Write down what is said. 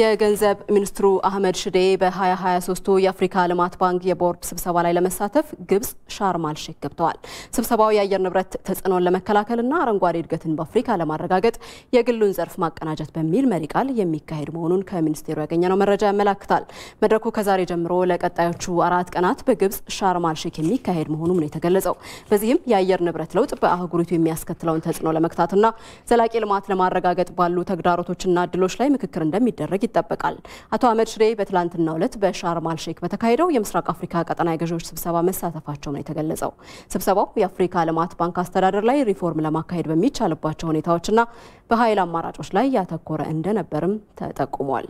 የገንዘብ ሚኒስትሩ አህመድ ሽዴ በ2023 የአፍሪካ ልማት ባንክ የቦርድ ስብሰባ ላይ ለመሳተፍ ግብጽ ሻርማል ሼክ ገብተዋል። ስብሰባው የአየር ንብረት ተጽዕኖን ለመከላከልና አረንጓዴ እድገትን በአፍሪካ ለማረጋገጥ የግሉን ዘርፍ ማቀናጀት በሚል መሪ ቃል የሚካሄድ መሆኑን ከሚኒስቴሩ ያገኘነው መረጃ ያመላክታል። መድረኩ ከዛሬ ጀምሮ ለቀጣዮቹ አራት ቀናት በግብጽ ሻርማል ሼክ የሚካሄድ መሆኑም ነው የተገለጸው። በዚህም የአየር ንብረት ለውጥ በአህጉሪቱ የሚያስከትለውን ተጽዕኖ ለመግታትና ዘላቂ ልማት ለማረጋገጥ ባሉ ተግዳሮቶችና እድሎች ላይ ምክክር እንደሚደረግ እንደሚያደርግ ይጠበቃል። አቶ አህመድ ሽሬ በትላንትናው ዕለት በሻርማል ሼክ በተካሄደው የምስራቅ አፍሪካ ቀጠና የገዢዎች ስብሰባ መሳተፋቸው ነው የተገለጸው። ስብሰባው የአፍሪካ ልማት ባንክ አስተዳደር ላይ ሪፎርም ለማካሄድ በሚቻልባቸው ሁኔታዎችና በኃይል አማራጮች ላይ ያተኮረ እንደነበርም ተጠቁሟል።